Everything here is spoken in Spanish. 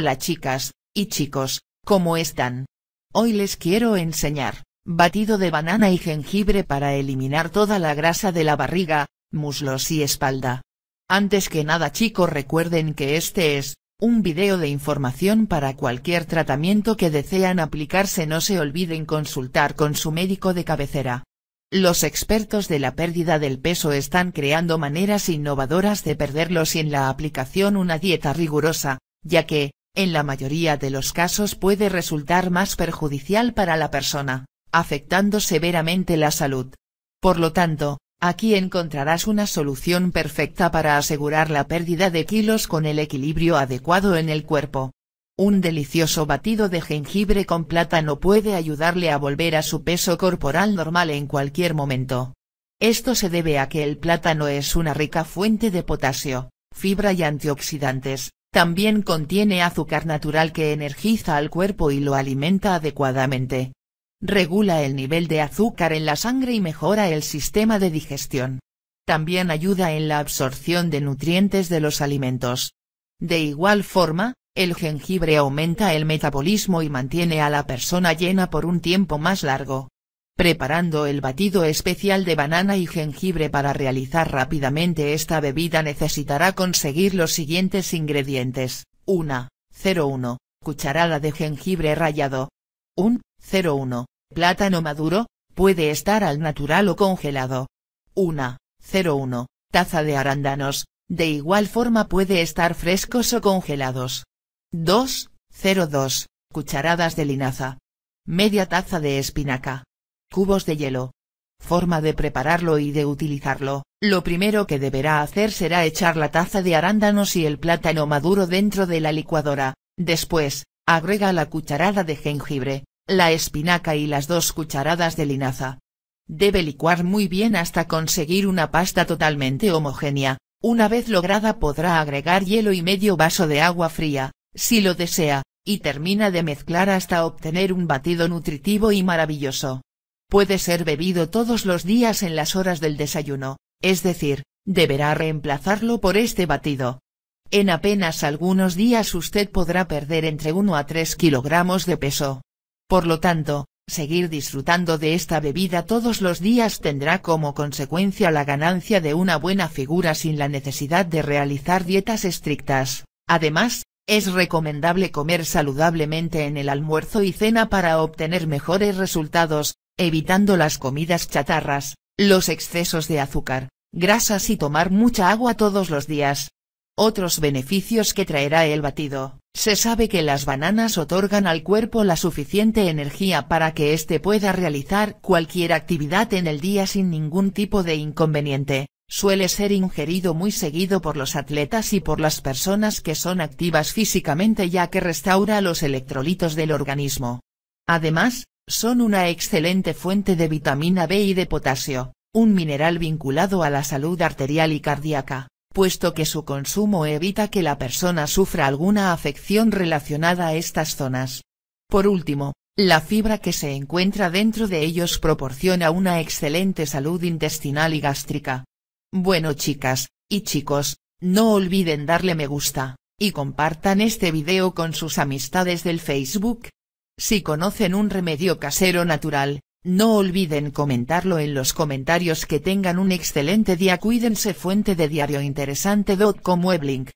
Hola chicas, y chicos, ¿cómo están? Hoy les quiero enseñar, batido de banana y jengibre para eliminar toda la grasa de la barriga, muslos y espalda. Antes que nada chicos recuerden que este es, un video de información para cualquier tratamiento que desean aplicarse no se olviden consultar con su médico de cabecera. Los expertos de la pérdida del peso están creando maneras innovadoras de perderlo en la aplicación una dieta rigurosa, ya que, en la mayoría de los casos puede resultar más perjudicial para la persona, afectando severamente la salud. Por lo tanto, aquí encontrarás una solución perfecta para asegurar la pérdida de kilos con el equilibrio adecuado en el cuerpo. Un delicioso batido de jengibre con plátano puede ayudarle a volver a su peso corporal normal en cualquier momento. Esto se debe a que el plátano es una rica fuente de potasio, fibra y antioxidantes, también contiene azúcar natural que energiza al cuerpo y lo alimenta adecuadamente. Regula el nivel de azúcar en la sangre y mejora el sistema de digestión. También ayuda en la absorción de nutrientes de los alimentos. De igual forma, el jengibre aumenta el metabolismo y mantiene a la persona llena por un tiempo más largo. Preparando el batido especial de banana y jengibre para realizar rápidamente esta bebida necesitará conseguir los siguientes ingredientes, 1, 01, cucharada de jengibre rallado. 1, 01, plátano maduro, puede estar al natural o congelado. 1, 01, taza de arándanos, de igual forma puede estar frescos o congelados. 2, 02, cucharadas de linaza. Media taza de espinaca. Cubos de hielo. Forma de prepararlo y de utilizarlo. Lo primero que deberá hacer será echar la taza de arándanos y el plátano maduro dentro de la licuadora. Después, agrega la cucharada de jengibre, la espinaca y las dos cucharadas de linaza. Debe licuar muy bien hasta conseguir una pasta totalmente homogénea. Una vez lograda podrá agregar hielo y medio vaso de agua fría, si lo desea, y termina de mezclar hasta obtener un batido nutritivo y maravilloso puede ser bebido todos los días en las horas del desayuno, es decir, deberá reemplazarlo por este batido. En apenas algunos días usted podrá perder entre 1 a 3 kilogramos de peso. Por lo tanto, seguir disfrutando de esta bebida todos los días tendrá como consecuencia la ganancia de una buena figura sin la necesidad de realizar dietas estrictas. Además, es recomendable comer saludablemente en el almuerzo y cena para obtener mejores resultados, evitando las comidas chatarras, los excesos de azúcar, grasas y tomar mucha agua todos los días. Otros beneficios que traerá el batido. Se sabe que las bananas otorgan al cuerpo la suficiente energía para que éste pueda realizar cualquier actividad en el día sin ningún tipo de inconveniente, suele ser ingerido muy seguido por los atletas y por las personas que son activas físicamente ya que restaura los electrolitos del organismo. Además, son una excelente fuente de vitamina B y de potasio, un mineral vinculado a la salud arterial y cardíaca, puesto que su consumo evita que la persona sufra alguna afección relacionada a estas zonas. Por último, la fibra que se encuentra dentro de ellos proporciona una excelente salud intestinal y gástrica. Bueno chicas, y chicos, no olviden darle me gusta, y compartan este video con sus amistades del Facebook. Si conocen un remedio casero natural, no olviden comentarlo en los comentarios que tengan un excelente día cuídense fuente de diario Interesante.com weblink